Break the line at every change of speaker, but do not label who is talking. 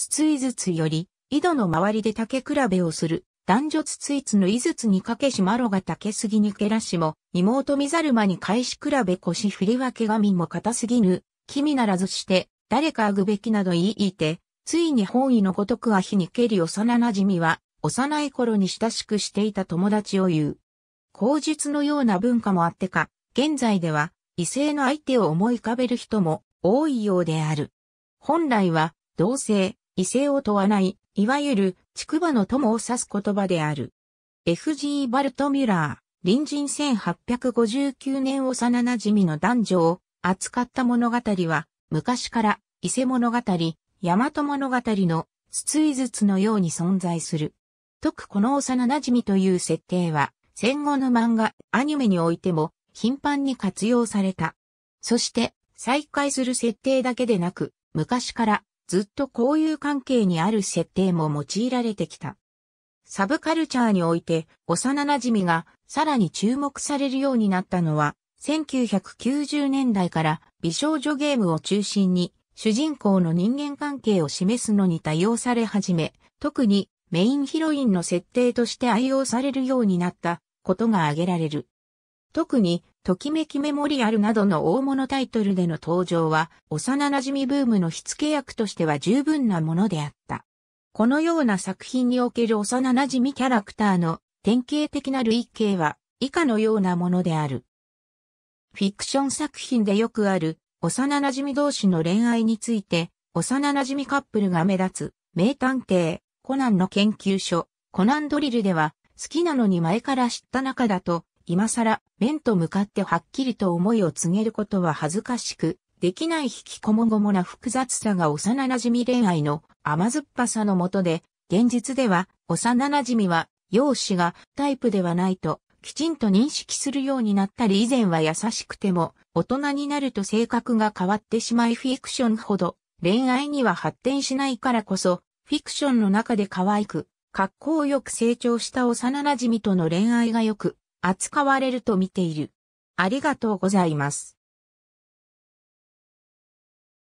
つついずつより、井戸の周りで竹比べをする、男女つついつの井ずつにかけしまろが竹杉にけらしも、妹見ざる間に返し比べ腰振り分け神も固すぎぬ、君ならずして、誰かあぐべきなど言いいて、ついに本意のごとくあひにけり幼馴染みは、幼い頃に親しくしていた友達を言う。口述のような文化もあってか、現在では、異性の相手を思い浮かべる人も多いようである。本来は、同性、異性を問わない、いわゆる、筑馬の友を指す言葉である。F.G. バルト・ミュラー、隣人1859年幼馴染の男女を扱った物語は、昔から伊勢物語、大和物語の筒井筒のように存在する。特この幼馴染という設定は、戦後の漫画、アニメにおいても頻繁に活用された。そして、再開する設定だけでなく、昔からずっと交友関係にある設定も用いられてきた。サブカルチャーにおいて幼馴染がさらに注目されるようになったのは1990年代から美少女ゲームを中心に主人公の人間関係を示すのに多用され始め、特にメインヒロインの設定として愛用されるようになったことが挙げられる。特にときめきメモリアルなどの大物タイトルでの登場は、幼馴染ブームの火付け役としては十分なものであった。このような作品における幼馴染キャラクターの典型的な類型は以下のようなものである。フィクション作品でよくある幼馴染同士の恋愛について、幼馴染カップルが目立つ名探偵、コナンの研究所、コナンドリルでは好きなのに前から知った中だと今更、面と向かってはっきりと思いを告げることは恥ずかしく、できない引きこもごもな複雑さが幼馴染恋愛の甘酸っぱさのもとで、現実では幼馴染は容姿がタイプではないときちんと認識するようになったり以前は優しくても大人になると性格が変わってしまいフィクションほど恋愛には発展しないからこそフィクションの中で可愛く格好よく成長した幼馴染との恋愛がよく扱われると見ている。ありがとうございます。